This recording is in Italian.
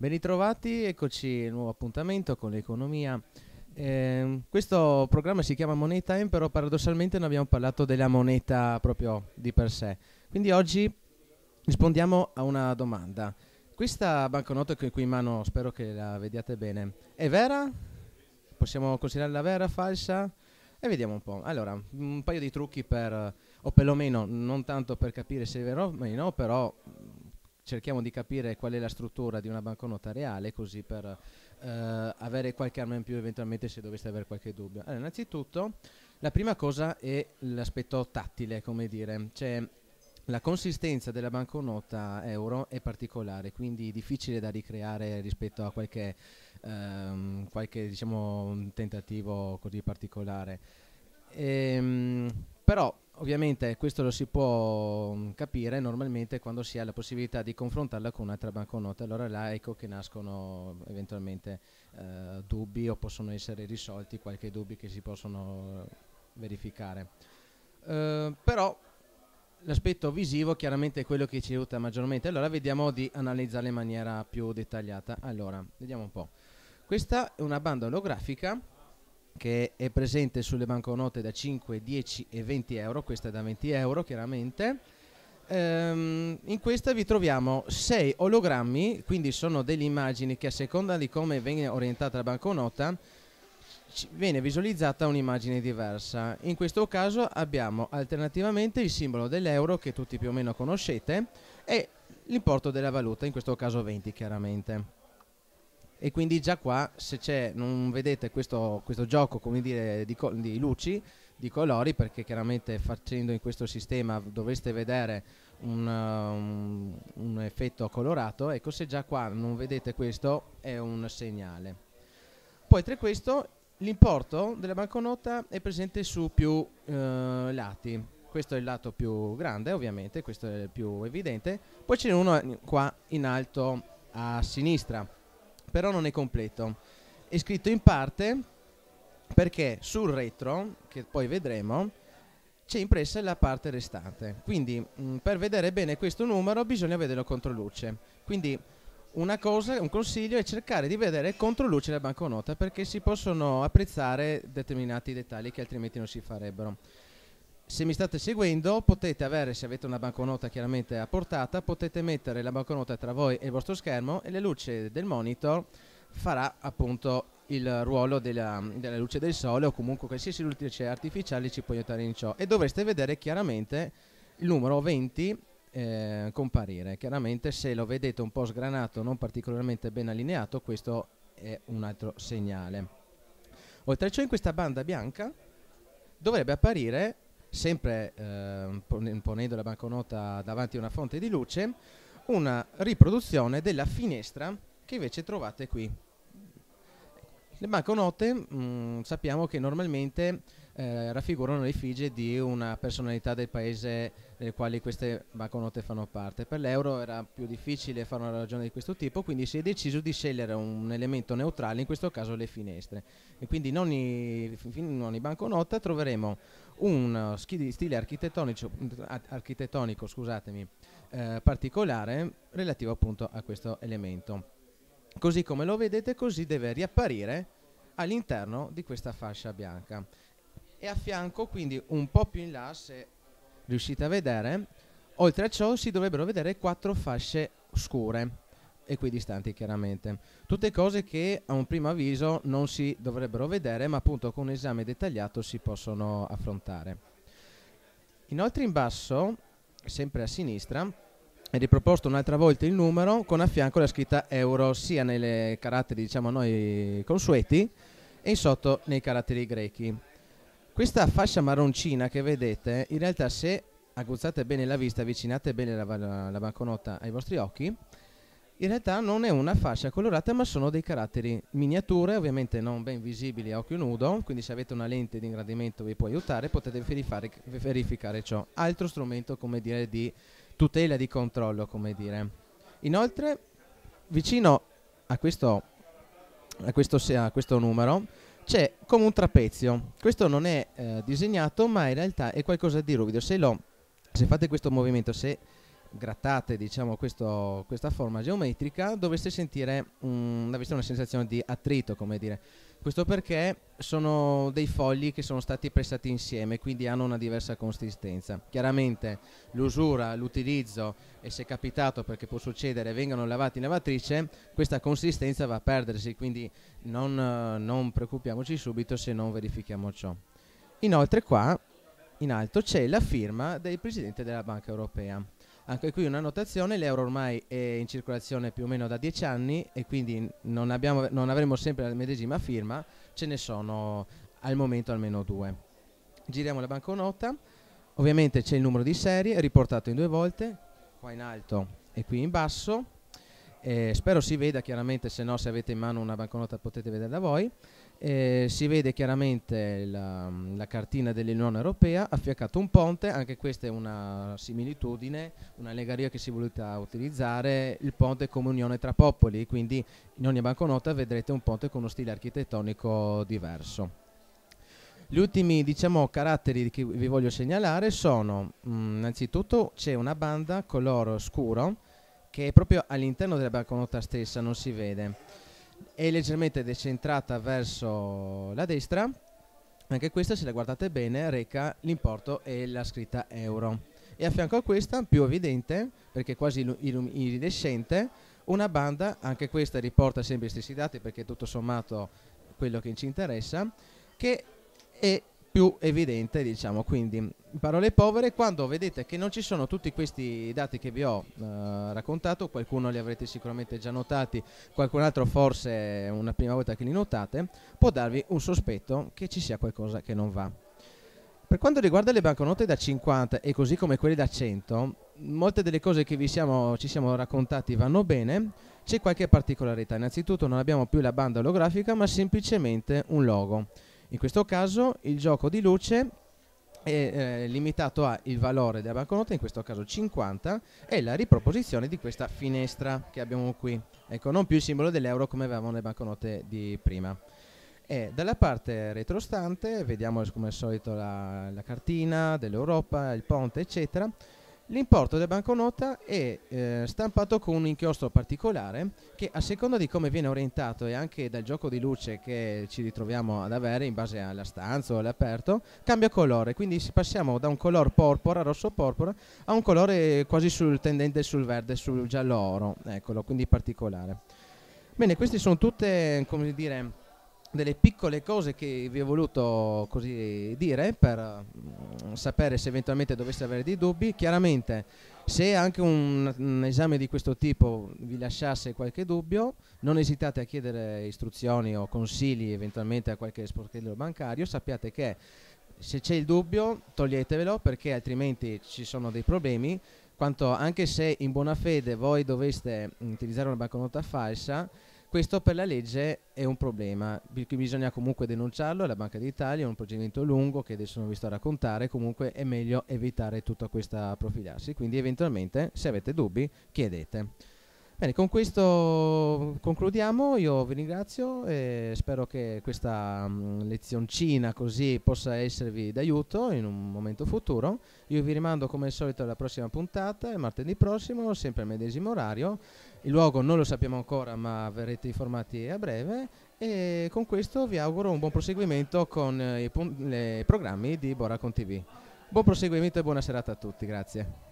Ben ritrovati, eccoci nuovo appuntamento con l'economia. Eh, questo programma si chiama Money Time, però paradossalmente non abbiamo parlato della moneta proprio di per sé. Quindi oggi rispondiamo a una domanda. Questa banconota che ho qui in mano, spero che la vediate bene, è vera? Possiamo considerarla vera, falsa? E vediamo un po'. Allora, un paio di trucchi per, o perlomeno non tanto per capire se è vero o meno, però cerchiamo di capire qual è la struttura di una banconota reale così per eh, avere qualche arma in più eventualmente se doveste avere qualche dubbio. Allora, innanzitutto la prima cosa è l'aspetto tattile, come dire, cioè la consistenza della banconota euro è particolare, quindi difficile da ricreare rispetto a qualche, ehm, qualche diciamo, tentativo così particolare. Ehm, però Ovviamente questo lo si può mm, capire normalmente quando si ha la possibilità di confrontarla con un'altra banconota, allora là ecco che nascono eventualmente eh, dubbi o possono essere risolti qualche dubbi che si possono verificare. Eh, però l'aspetto visivo chiaramente è quello che ci aiuta maggiormente, allora vediamo di analizzarla in maniera più dettagliata. Allora, vediamo un po'. Questa è una banda olografica che è presente sulle banconote da 5, 10 e 20 euro, questa è da 20 euro chiaramente. Ehm, in questa vi troviamo 6 ologrammi, quindi sono delle immagini che a seconda di come viene orientata la banconota viene visualizzata un'immagine diversa. In questo caso abbiamo alternativamente il simbolo dell'euro che tutti più o meno conoscete e l'importo della valuta, in questo caso 20 chiaramente e quindi già qua se c'è, non vedete questo, questo gioco come dire, di, di, luci, di colori, perché chiaramente facendo in questo sistema dovreste vedere un, un, um, un effetto colorato, ecco se già qua non vedete questo è un segnale. Poi tra questo l'importo della banconota è presente su più eh, lati, questo è il lato più grande ovviamente, questo è il più evidente, poi ce n'è uno qua in alto a sinistra però non è completo. È scritto in parte perché sul retro, che poi vedremo, c'è impressa la parte restante. Quindi mh, mm, per vedere bene questo numero bisogna vederlo contro luce. Quindi cosa, un consiglio è cercare di vedere contro luce la banconota perché si possono apprezzare determinati dettagli che altrimenti non si farebbero se mi state seguendo potete avere, se avete una banconota chiaramente a portata, potete mettere la banconota tra voi e il vostro schermo e la luce del monitor farà appunto il ruolo della, della luce del sole o comunque qualsiasi luce artificiale ci può aiutare in ciò e dovreste vedere chiaramente il numero 20 eh, comparire. Chiaramente se lo vedete un po' sgranato, non particolarmente ben allineato, questo è un altro segnale. Oltre a ciò in questa banda bianca dovrebbe apparire sempre eh, ponendo la banconota davanti a una fonte di luce, una riproduzione della finestra che invece trovate qui. Le banconote mh, mm, sappiamo che normalmente eh, raffigurano l'effigie di una personalità del paese nel quale queste banconote fanno parte. Per l'euro era più difficile fare una ragione di questo tipo, quindi si è deciso di scegliere un elemento neutrale, in questo caso le finestre. E quindi in ogni, in ogni banconota troveremo un stile architettonico, architettonico scusatemi, eh, particolare relativo appunto a questo elemento. Così come lo vedete, così deve riapparire all'interno di questa fascia bianca e a fianco quindi un po' più in là se riuscite a vedere oltre a ciò si dovrebbero vedere quattro fasce scure equidistanti chiaramente tutte cose che a un primo avviso non si dovrebbero vedere ma appunto con un esame dettagliato si possono affrontare inoltre in basso sempre a sinistra è riproposto un'altra volta il numero con a fianco la scritta euro sia nei caratteri diciamo noi consueti e in sotto nei caratteri grechi questa fascia marroncina che vedete, in realtà se aguzzate bene la vista, avvicinate bene la, la, la banconota ai vostri occhi, in realtà non è una fascia colorata ma sono dei caratteri miniature, ovviamente non ben visibili a occhio nudo, quindi se avete una lente di ingrandimento vi può aiutare, potete verifare, verificare ciò. Altro strumento come dire, di tutela, di controllo. Come dire. Inoltre, vicino a questo, a questo, a questo numero c'è come un trapezio. Questo non è eh, disegnato, ma in realtà è qualcosa di ruvido. Se, lo, se fate questo movimento, se grattate diciamo, questo, questa forma geometrica dovreste sentire um, mm, aveste una sensazione di attrito come dire questo perché sono dei fogli che sono stati pressati insieme quindi hanno una diversa consistenza chiaramente l'usura l'utilizzo e se è capitato perché può succedere vengano lavati in lavatrice questa consistenza va a perdersi quindi non, non preoccupiamoci subito se non verifichiamo ciò inoltre qua in alto c'è la firma del presidente della banca europea anche ecco, qui una notazione, l'euro ormai è in circolazione più o meno da 10 anni e quindi non, abbiamo, non avremo sempre la medesima firma, ce ne sono al momento almeno due. Giriamo la banconota, ovviamente c'è il numero di serie, riportato in due volte, qua in alto e qui in basso. Eh, spero si veda chiaramente, se no se avete in mano una banconota potete vederla voi. Eh, si vede chiaramente la, mm, la cartina dell'Unione Europea, affiancato un ponte, anche questa è una similitudine, un'allegoria che si è voluta utilizzare, il ponte come unione tra popoli, quindi in ogni banconota vedrete un ponte con uno stile architettonico diverso. Gli ultimi diciamo, caratteri che vi voglio segnalare sono, mh, mm, innanzitutto c'è una banda color scuro che è proprio all'interno della banconota stessa, non si vede è leggermente decentrata verso la destra. Anche questa, se la guardate bene, reca l'importo e la scritta euro. E a fianco a questa, più evidente, perché quasi iridescente, una banda, anche questa riporta sempre gli stessi dati perché tutto sommato quello che ci interessa, che è più evidente, diciamo. Quindi, parole povere, quando vedete che non ci sono tutti questi dati che vi ho eh, raccontato, qualcuno li avrete sicuramente già notati, qualcun altro forse è una prima volta che li notate, può darvi un sospetto che ci sia qualcosa che non va. Per quanto riguarda le banconote da 50 e così come quelle da 100, molte delle cose che vi siamo, ci siamo raccontati vanno bene, c'è qualche particolarità. Innanzitutto non abbiamo più la banda olografica, ma semplicemente un logo. In questo caso il gioco di luce è eh, limitato al valore della banconota, in questo caso 50, e la riproposizione di questa finestra che abbiamo qui. Ecco, non più il simbolo dell'euro come avevamo le banconote di prima. E dalla parte retrostante vediamo come al solito la, la cartina dell'Europa, il ponte, eccetera. L'importo della banconota è eh, stampato con un inchiostro particolare che a seconda di come viene orientato e anche dal gioco di luce che ci ritroviamo ad avere in base alla stanza o all'aperto cambia colore, quindi passiamo da un color porpora, rosso porpora, a un colore quasi sul tendente sul verde, sul giallo oro, eccolo, quindi particolare. Bene, queste sono tutte, come dire, delle piccole cose che vi ho voluto così dire per mm, sapere se eventualmente doveste avere dei dubbi. Chiaramente se anche un, un, esame di questo tipo vi lasciasse qualche dubbio, non esitate a chiedere istruzioni o consigli eventualmente a qualche sportello bancario, sappiate che se c'è il dubbio toglietevelo perché altrimenti ci sono dei problemi, quanto anche se in buona fede voi doveste mm, utilizzare una banconota falsa, questo per la legge è un problema, bisogna comunque denunciarlo alla Banca d'Italia, è un procedimento lungo che adesso non vi sto a raccontare, comunque è meglio evitare tutta questa profilarsi, quindi eventualmente se avete dubbi chiedete. Bene, con questo concludiamo, io vi ringrazio e spero che questa mm, lezioncina così possa esservi d'aiuto in un momento futuro. Io vi rimando come al solito alla prossima puntata, martedì prossimo, sempre al medesimo orario. Il luogo non lo sappiamo ancora ma verrete informati a breve e con questo vi auguro un buon proseguimento con i, i programmi di Boracon TV. Buon proseguimento e buona serata a tutti, grazie.